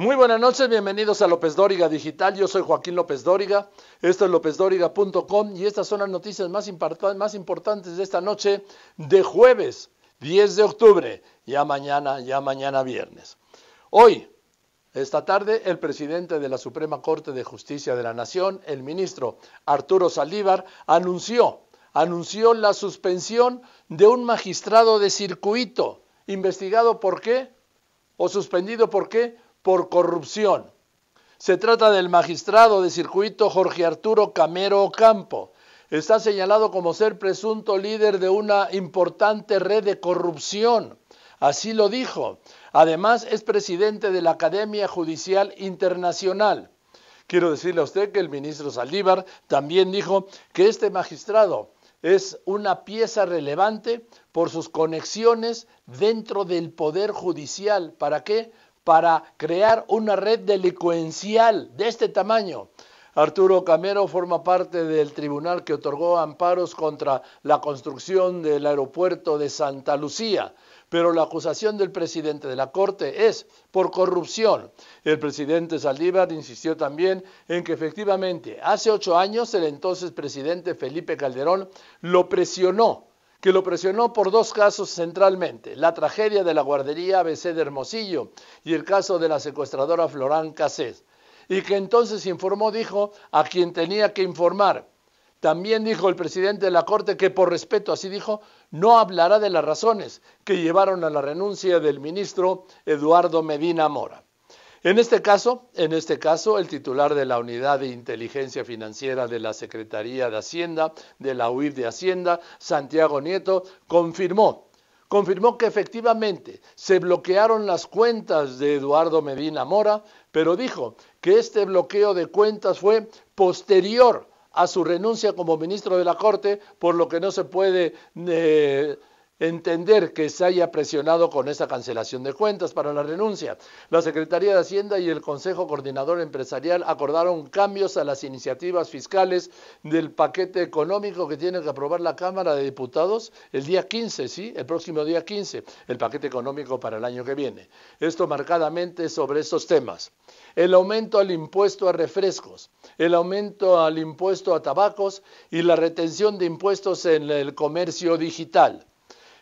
Muy buenas noches, bienvenidos a López Dóriga Digital. Yo soy Joaquín López Dóriga, esto es lópezdóriga.com y estas son las noticias más, más importantes de esta noche de jueves 10 de octubre, ya mañana, ya mañana viernes. Hoy, esta tarde, el presidente de la Suprema Corte de Justicia de la Nación, el ministro Arturo Saldívar, anunció, anunció la suspensión de un magistrado de circuito, investigado por qué o suspendido por qué por corrupción. Se trata del magistrado de circuito Jorge Arturo Camero Ocampo. Está señalado como ser presunto líder de una importante red de corrupción. Así lo dijo. Además es presidente de la Academia Judicial Internacional. Quiero decirle a usted que el ministro Saldívar también dijo que este magistrado es una pieza relevante por sus conexiones dentro del Poder Judicial. ¿Para qué? para crear una red delincuencial de este tamaño. Arturo Camero forma parte del tribunal que otorgó amparos contra la construcción del aeropuerto de Santa Lucía, pero la acusación del presidente de la Corte es por corrupción. El presidente Saldívar insistió también en que efectivamente hace ocho años el entonces presidente Felipe Calderón lo presionó que lo presionó por dos casos centralmente, la tragedia de la guardería ABC de Hermosillo y el caso de la secuestradora Florán Cassés, y que entonces informó, dijo, a quien tenía que informar. También dijo el presidente de la Corte que por respeto, así dijo, no hablará de las razones que llevaron a la renuncia del ministro Eduardo Medina Mora. En este caso, en este caso, el titular de la Unidad de Inteligencia Financiera de la Secretaría de Hacienda, de la UIF de Hacienda, Santiago Nieto, confirmó confirmó que efectivamente se bloquearon las cuentas de Eduardo Medina Mora, pero dijo que este bloqueo de cuentas fue posterior a su renuncia como ministro de la Corte, por lo que no se puede eh, entender que se haya presionado con esa cancelación de cuentas para la renuncia. La Secretaría de Hacienda y el Consejo Coordinador Empresarial acordaron cambios a las iniciativas fiscales del paquete económico que tiene que aprobar la Cámara de Diputados el día 15, ¿sí? El próximo día 15, el paquete económico para el año que viene. Esto marcadamente sobre estos temas. El aumento al impuesto a refrescos, el aumento al impuesto a tabacos y la retención de impuestos en el comercio digital.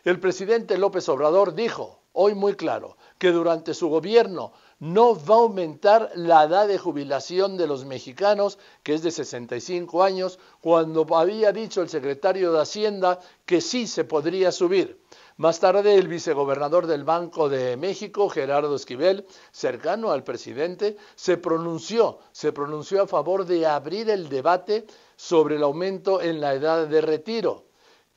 El presidente López Obrador dijo, hoy muy claro, que durante su gobierno no va a aumentar la edad de jubilación de los mexicanos, que es de 65 años, cuando había dicho el secretario de Hacienda que sí se podría subir. Más tarde, el vicegobernador del Banco de México, Gerardo Esquivel, cercano al presidente, se pronunció, se pronunció a favor de abrir el debate sobre el aumento en la edad de retiro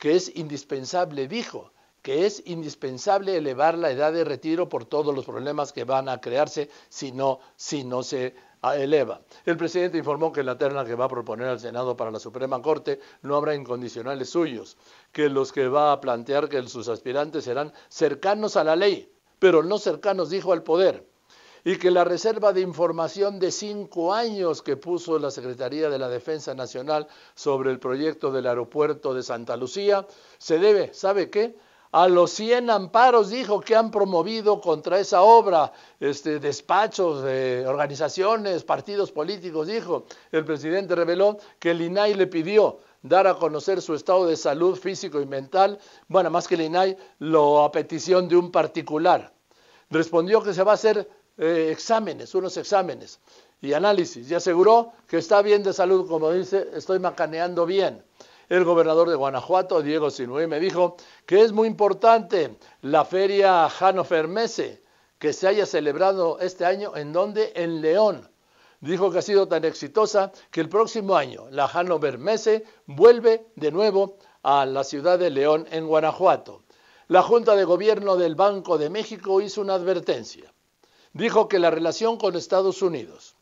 que es indispensable, dijo, que es indispensable elevar la edad de retiro por todos los problemas que van a crearse si no, si no se ah, eleva. El presidente informó que la terna que va a proponer al Senado para la Suprema Corte no habrá incondicionales suyos, que los que va a plantear que sus aspirantes serán cercanos a la ley, pero no cercanos, dijo, al poder y que la reserva de información de cinco años que puso la Secretaría de la Defensa Nacional sobre el proyecto del aeropuerto de Santa Lucía se debe, ¿sabe qué? a los 100 amparos, dijo, que han promovido contra esa obra, este, despachos, eh, organizaciones, partidos políticos, dijo. El presidente reveló que el INAI le pidió dar a conocer su estado de salud físico y mental, bueno, más que el INAI, lo a petición de un particular. Respondió que se va a hacer eh, exámenes, unos exámenes y análisis y aseguró que está bien de salud, como dice, estoy macaneando bien. El gobernador de Guanajuato, Diego Sinue, me dijo que es muy importante la feria Hannover Mese, que se haya celebrado este año en donde en León. Dijo que ha sido tan exitosa que el próximo año la Hannover Mese vuelve de nuevo a la ciudad de León en Guanajuato. La Junta de Gobierno del Banco de México hizo una advertencia dijo que la relación con Estados Unidos,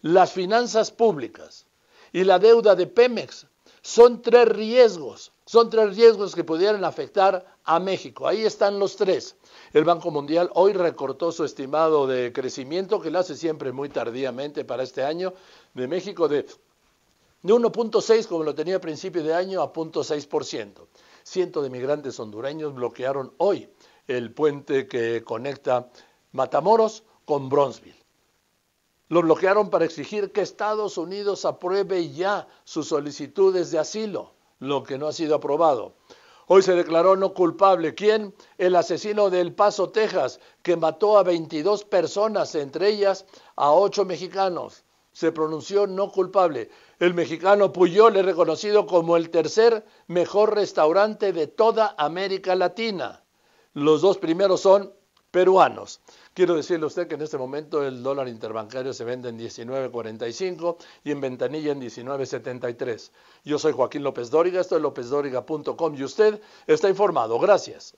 las finanzas públicas y la deuda de Pemex son tres riesgos, son tres riesgos que pudieran afectar a México. Ahí están los tres. El Banco Mundial hoy recortó su estimado de crecimiento, que lo hace siempre muy tardíamente para este año, de México de, de 1.6, como lo tenía a principio de año, a 0.6%. Cientos de migrantes hondureños bloquearon hoy el puente que conecta Matamoros con Bronzeville. Lo bloquearon para exigir que Estados Unidos apruebe ya sus solicitudes de asilo, lo que no ha sido aprobado. Hoy se declaró no culpable. ¿Quién? El asesino de El Paso, Texas, que mató a 22 personas, entre ellas a 8 mexicanos. Se pronunció no culpable. El mexicano Puyol es reconocido como el tercer mejor restaurante de toda América Latina. Los dos primeros son peruanos. Quiero decirle a usted que en este momento el dólar interbancario se vende en 19.45 y en ventanilla en 19.73. Yo soy Joaquín López Dóriga, esto es lópezdóriga.com y usted está informado. Gracias.